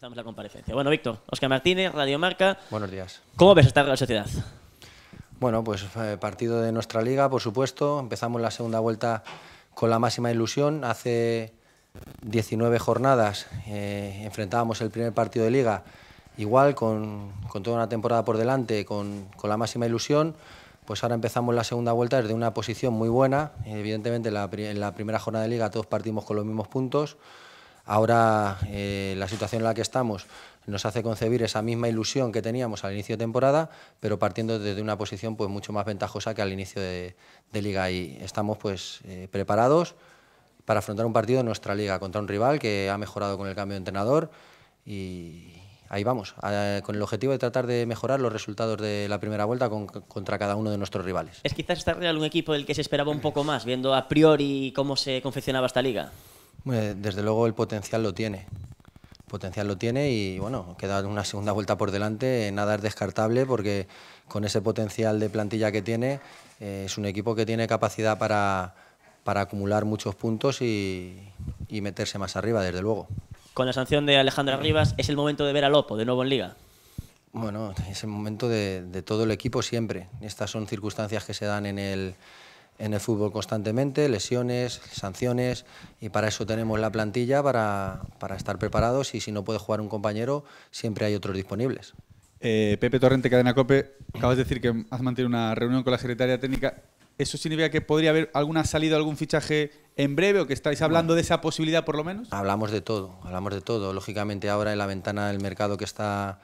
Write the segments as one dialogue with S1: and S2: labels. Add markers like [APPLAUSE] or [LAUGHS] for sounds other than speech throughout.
S1: la comparecencia. Bueno, Víctor, Oscar Martínez, Radio Marca. Buenos días. ¿Cómo ves esta Real Sociedad?
S2: Bueno, pues eh, partido de nuestra liga, por supuesto. Empezamos la segunda vuelta con la máxima ilusión. Hace 19 jornadas eh, enfrentábamos el primer partido de liga, igual con, toda una temporada por delante, con, la máxima ilusión. Pues ahora empezamos la segunda vuelta desde una posición muy buena. Evidentemente, en la primera jornada de liga todos partimos con los mismos puntos. Ahora eh, la situación en la que estamos nos hace concebir esa misma ilusión que teníamos al inicio de temporada, pero partiendo desde una posición pues, mucho más ventajosa que al inicio de, liga. Y estamos pues, eh, preparados para afrontar un partido en nuestra liga contra un rival que ha mejorado con el cambio de entrenador y ahí vamos, con el objetivo de tratar de mejorar los resultados de la primera vuelta contra cada uno de nuestros rivales.
S1: ¿Es quizás estar Real un equipo del que se esperaba un poco más, viendo a priori cómo se confeccionaba esta liga?
S2: Eh, desde luego el potencial lo tiene. El potencial lo tiene y bueno, queda una segunda vuelta por delante. Nada es descartable porque con ese potencial de plantilla que tiene, eh, es un equipo que tiene capacidad para, para acumular muchos puntos y, meterse más arriba, desde luego.
S1: Con la sanción de Alejandra Rivas, ¿es el momento de ver a Lopo de nuevo en Liga?
S2: Bueno, es el momento de todo el equipo siempre. Estas son circunstancias que se dan en el, en el fútbol constantemente, lesiones, sanciones, y para eso tenemos la plantilla para, para estar preparados y si no puede jugar un compañero, siempre hay otros disponibles.
S3: Eh, Pepe Torrente, Cadena Cope, acabas de decir que has mantenido una reunión con la secretaria técnica. ¿Eso significa que podría haber alguna salida, algún fichaje en breve o que estáis hablando de
S2: esa posibilidad por lo menos? Hablamos de todo, hablamos de todo. Lógicamente ahora en la ventana del mercado que está,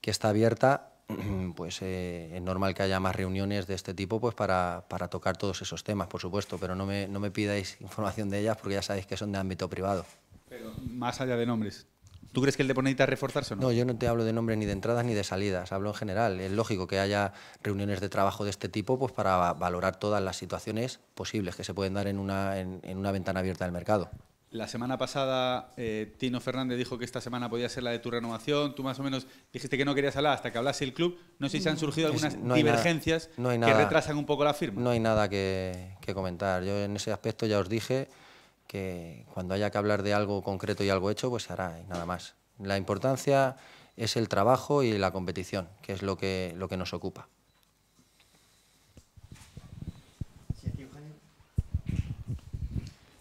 S2: que está abierta [CLEARS THROAT] pues eh, es normal que haya más reuniones de este tipo pues para, tocar todos esos temas, por supuesto, pero no me, pidáis [LAUGHS] información de ellas porque ya sabéis que son de ámbito privado. Pero más allá de nombres, ¿tú crees que el deponente necesita reforzarse o no? No, yo no te hablo de nombres ni de entradas ni de salidas, hablo en general. Es lógico que haya reuniones de trabajo de este tipo pues para valorar todas las situaciones posibles que se pueden dar en una, en una ventana abierta del mercado.
S3: La semana pasada eh, Tino Fernández dijo que esta semana podía ser la de tu renovación. Tú más o menos dijiste que no querías hablar hasta que hablase el club. No sé si han mm, surgido algunas divergencias que retrasan
S2: un poco la firma. No hay nada que, comentar. Yo en ese aspecto ya os dije que cuando haya que hablar de algo concreto y algo hecho, pues se hará y nada más. La importancia es el trabajo y la competición, que es lo que, lo que nos ocupa.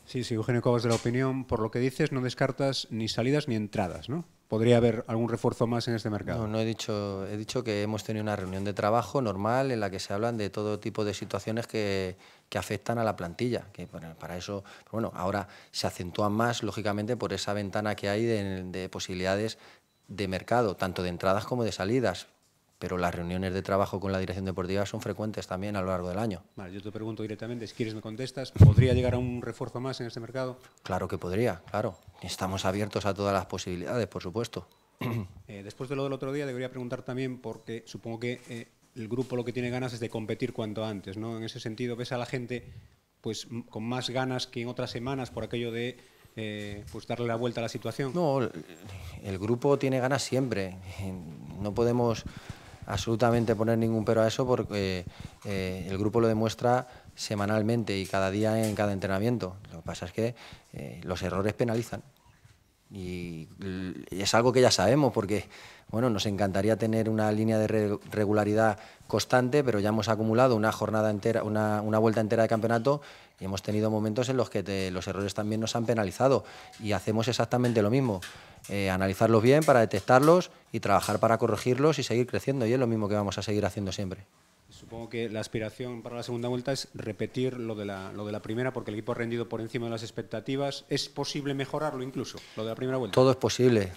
S3: Sí, sí, Eugenio Cobas de la Opinión. Por lo que dices, no descartas ni salidas ni entradas, ¿no? ¿Podría haber algún refuerzo más en este
S2: mercado? No, no he dicho, he dicho que hemos tenido una reunión de trabajo normal en la que se hablan de todo tipo de situaciones que, que afectan a la plantilla, que para eso, bueno, ahora se acentúan más, lógicamente, por esa ventana que hay de, de posibilidades de mercado, tanto de entradas como de salidas pero las reuniones de trabajo con la dirección deportiva son frecuentes también a lo largo del año. Vale, yo te pregunto directamente, si quieres me contestas, ¿podría llegar a un refuerzo más en este mercado? Claro que podría, claro. Estamos abiertos a todas las posibilidades, por supuesto.
S1: [CLEARS THROAT]
S3: Eh, después de lo del otro día, debería preguntar también, porque supongo que eh, el grupo lo que tiene ganas es de competir cuanto antes, ¿no? En ese sentido, ves a la gente pues con más ganas que en otras semanas por aquello de eh, pues darle la vuelta a la situación.
S2: No, el grupo tiene ganas siempre. No podemos absolutamente poner ningún pero a eso porque eh, el grupo lo demuestra semanalmente y cada día en cada entrenamiento. Lo que pasa es que eh, los errores penalizan. Y es algo que ya sabemos porque bueno, nos encantaría tener una línea de regularidad constante, pero ya hemos acumulado una jornada entera, una, vuelta entera de campeonato y hemos tenido momentos en los que los errores también nos han penalizado y hacemos exactamente lo mismo. Eh, analizarlos bien para detectarlos y trabajar para corregirlos y seguir creciendo y es lo mismo que vamos a seguir haciendo siempre.
S3: Supongo que la aspiración para la segunda vuelta es repetir lo de, la, lo de la primera, porque el equipo ha rendido por encima de las expectativas. ¿Es posible mejorarlo incluso, lo de la primera vuelta?
S2: Todo es posible,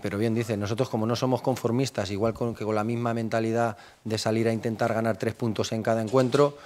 S2: pero bien dice, nosotros como no somos conformistas, igual con, que con la misma mentalidad de salir a intentar ganar tres puntos en cada encuentro,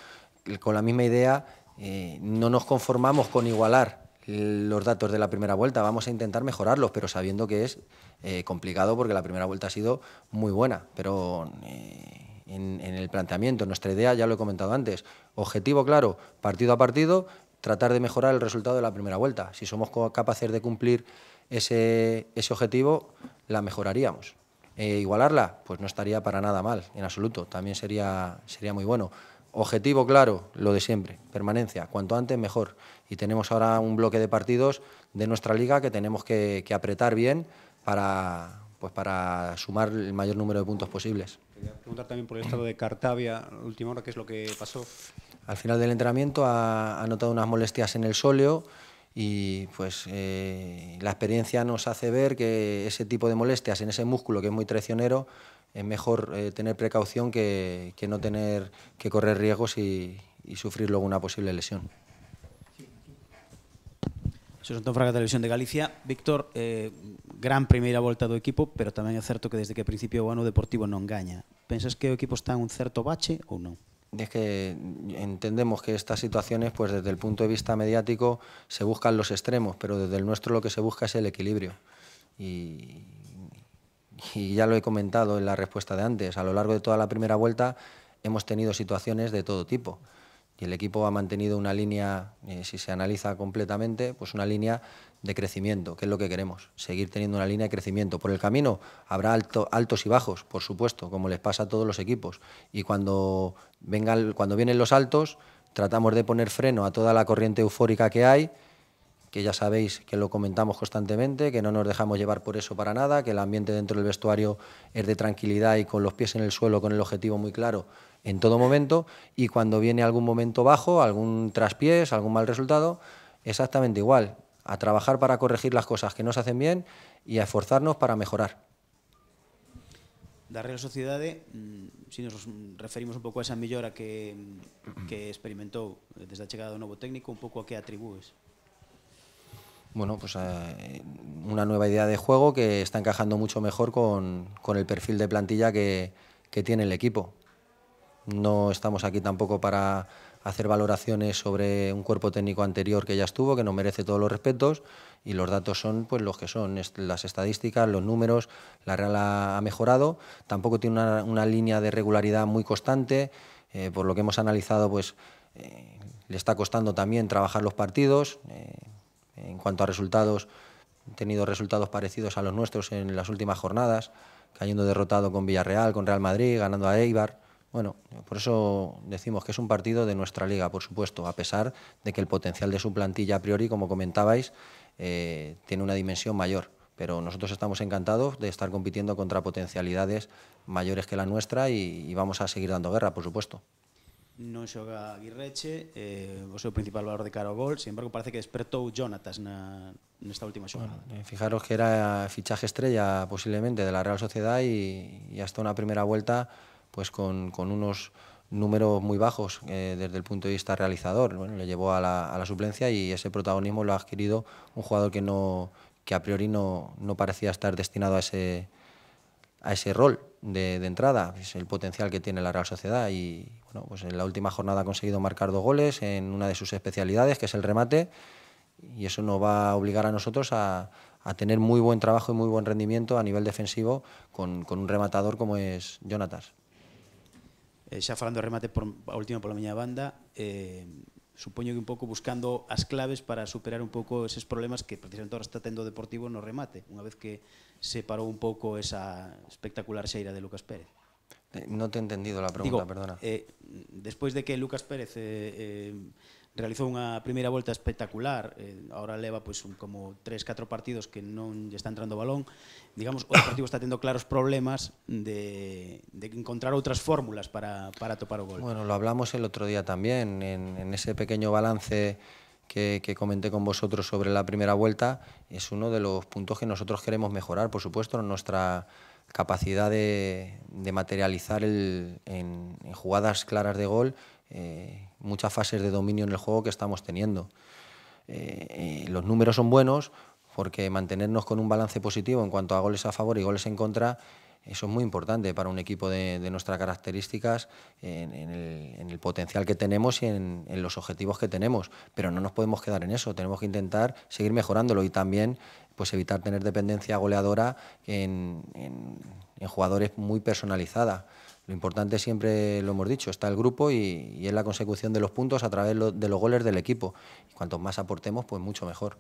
S2: con la misma idea, eh, no nos conformamos con igualar los datos de la primera vuelta, vamos a intentar mejorarlos, pero sabiendo que es eh, complicado porque la primera vuelta ha sido muy buena, pero... Eh, en, el planteamiento, nuestra idea, ya lo he comentado antes. Objetivo claro, partido a partido, tratar de mejorar el resultado de la primera vuelta. Si somos capaces de cumplir ese, ese objetivo, la mejoraríamos. Eh, igualarla, pues no estaría para nada mal, en absoluto. También sería, sería muy bueno. Objetivo claro, lo de siempre, permanencia. Cuanto antes, mejor. Y tenemos ahora un bloque de partidos de nuestra liga que tenemos que apretar bien para, pues para sumar el mayor número de puntos posibles.
S3: Quería preguntar también por el estado de Cartavia, última hora, ¿qué es lo que pasó?
S2: Al final del entrenamiento ha, notado unas molestias en el sóleo y pues eh, la experiencia nos hace ver que ese tipo de molestias en ese músculo que es muy traicionero es mejor eh, tener precaución que, no tener que correr riesgos y sufrir luego una posible lesión.
S1: Xosé Antón Fraga, Televisión de Galicia. Víctor, eh, gran primera vuelta de equipo, pero también es cierto que desde que principio o Deportivo no engaña. Pensas que el equipo está en un cierto bache o no? es que
S2: entendemos que estas situaciones, pues desde el punto de vista mediático, se buscan los extremos, pero desde el nuestro lo que se busca es el equilibrio. y, ya lo he comentado en la respuesta de antes, a lo largo de toda la primera vuelta hemos tenido situaciones de todo tipo y el equipo ha mantenido una línea, eh, si se analiza completamente, pues una línea de crecimiento, que es lo que queremos, seguir teniendo una línea de crecimiento. Por el camino habrá altos y bajos, por supuesto, como les pasa a todos los equipos. Y cuando, cuando vienen los altos, tratamos de poner freno a toda la corriente eufórica que hay, que ya sabéis que lo comentamos constantemente, que no nos dejamos llevar por eso para nada, que el ambiente dentro del vestuario es de tranquilidad y con los pies en el suelo, con el objetivo muy claro en todo momento y cuando viene algún momento bajo, algún traspiés, algún mal resultado, exactamente igual, a trabajar para corregir las cosas que no se hacen bien y a esforzarnos para mejorar.
S1: la Real Sociedade, mm, si nos referimos un poco a esa mejora que, mm, experimentó experimentó desde llegada de un nuevo técnico, un poco a qué atribúes?
S2: Bueno, pues a eh, una nueva idea de juego que está encajando mucho mejor con, el perfil de plantilla que tiene el equipo. No estamos aquí tampoco para hacer valoraciones sobre un cuerpo técnico anterior que ya estuvo, que no merece todos los respetos, y los datos son pues los que son, las estadísticas, los números, la Real ha mejorado, tampoco tiene una, línea de regularidad muy constante, eh, por lo que hemos analizado, pues eh, le está costando también trabajar los partidos, eh, en cuanto a resultados, ha tenido resultados parecidos a los nuestros en las últimas jornadas, cayendo derrotado con Villarreal, con Real Madrid, ganando a Eibar, bueno, por eso decimos que es un partido de nuestra liga, por supuesto, a pesar de que el potencial de su plantilla a priori, como comentabais, eh, tiene una dimensión mayor. Pero nosotros estamos encantados de estar compitiendo contra potencialidades mayores que la nuestra y, vamos a seguir dando guerra, por supuesto.
S1: No xoga Aguirreche, eh, o seu principal valor de cara gol, sin embargo parece que despertó Jonatas en esta última semana eh, fijaros
S2: que era fichaje estrella posiblemente de la Real Sociedad y hasta una primera vuelta pues con, unos números muy bajos eh, desde el punto de vista realizador. Bueno, le llevó a la, suplencia y ese protagonismo lo ha adquirido un jugador que, no, que a priori no, no parecía estar destinado a ese, a ese rol de, entrada. Es el potencial que tiene la Real Sociedad y bueno, pues en la última jornada ha conseguido marcar dos goles en una de sus especialidades, que es el remate, y eso nos va a obligar a nosotros a, tener muy buen trabajo y muy buen rendimiento a nivel defensivo con, con un rematador como es Jonatas.
S1: Eh, xa falando de remate por, a última pola miña banda, eh, supoño que un pouco buscando as claves para superar un pouco eses problemas que precisamente ahora está tendo o Deportivo no remate, unha vez que se parou un pouco esa espectacular xeira de Lucas Pérez.
S2: Eh, non te he entendido a pregunta, Digo, perdona.
S1: Eh, despois de que Lucas Pérez eh, eh, Realizó una primera vuelta espectacular, eh, ahora leva pues como tres cuatro partidos que no está entrando balón. Digamos, el partido está teniendo claros problemas de, encontrar otras fórmulas para, topar gol. Bueno,
S2: lo hablamos el otro día también, en, ese pequeño balance que, comenté con vosotros sobre la primera vuelta, es uno de los puntos que nosotros queremos mejorar, por supuesto, nuestra capacidad de, materializar en jugadas claras de gol eh, muchas fases de dominio en el juego que estamos teniendo. Eh, eh, los números son buenos porque mantenernos con un balance positivo en cuanto a goles a favor y goles en contra, eso es muy importante para un equipo de, nuestras características, en, el, potencial que tenemos y en, los objetivos que tenemos. Pero no nos podemos quedar en eso, tenemos que intentar seguir mejorándolo y también pues, evitar tener dependencia goleadora en jugadores muy personalizada. Lo importante siempre lo hemos dicho, está el grupo y, es la consecución de los puntos a través de los goles del equipo. Y cuanto más aportemos, pues mucho mejor.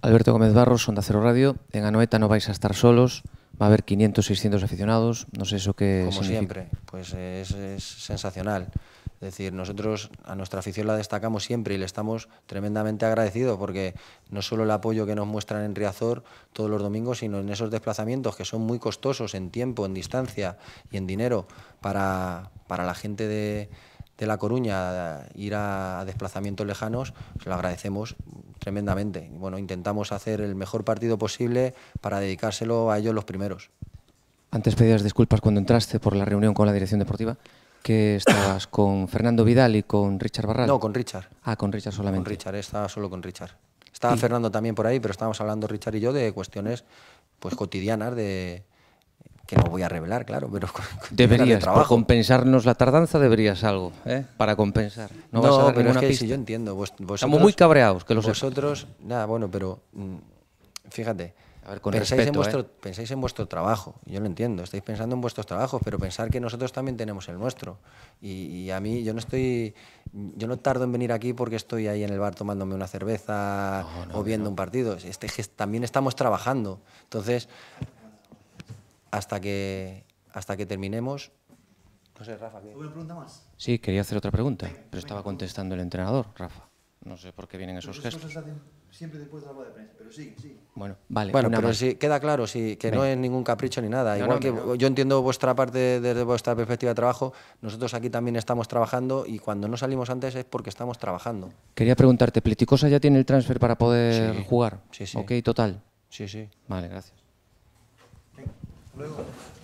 S4: Alberto Gómez Barros, Sonda Cero Radio. En Anoeta no vais a estar solos, va a haber 500, 600 aficionados, no sé eso que Como siempre,
S2: pues es sensacional. Es decir, nosotros a nuestra afición la destacamos siempre y le estamos tremendamente agradecidos porque no solo el apoyo que nos muestran en Riazor todos los domingos, sino en esos desplazamientos que son muy costosos en tiempo, en distancia y en dinero para, la gente de, de La Coruña ir a, desplazamientos lejanos, se pues lo agradecemos tremendamente. Bueno, intentamos hacer el mejor partido posible para dedicárselo a ellos los primeros.
S4: Antes pedías disculpas cuando entraste por la reunión con la dirección deportiva que estabas [COUGHS] con Fernando Vidal y con Richard Barral. No, con Richard. Ah, con Richard solamente. Con
S2: Richard, estaba solo con Richard. Estaba Fernando también por ahí, pero estábamos hablando Richard y yo de cuestiones pues cotidianas de que no voy a revelar, claro, pero [LAUGHS] deberías para
S4: compensarnos la tardanza deberías algo, ¿eh? Para compensar. No, pero es que yo entiendo, vosotros, estamos muy cabreados, que los
S2: vosotros, nada, bueno, pero mm, fíjate, a pensáis, en ¿eh? vuestro, pensáis en vuestro trabajo, yo lo entiendo, estáis pensando en vuestros trabajos, pero pensar que nosotros también tenemos el nuestro. Y, a mí, yo no estoy, yo no tardo en venir aquí porque estoy ahí en el bar tomándome una cerveza o viendo un partido. Este, también estamos trabajando. Entonces, hasta que, hasta que terminemos... ¿Una pregunta más?
S4: Sí, quería hacer otra pregunta, pero estaba contestando el entrenador, Rafa. No sé por qué vienen esos gestos.
S2: Hacen siempre después de la de prensa, pero sí, sí.
S4: Bueno, vale. Bueno, pero queda
S2: claro sí, que no es ningún capricho ni nada. Igual que yo entiendo vuestra parte desde vuestra perspectiva de trabajo, nosotros aquí también estamos trabajando y cuando no salimos antes es porque estamos trabajando.
S4: Quería preguntarte, ¿Pleticosa ya tiene el transfer para poder jugar? Sí, sí. Ok, total.
S2: Sí, sí. Vale, gracias. luego.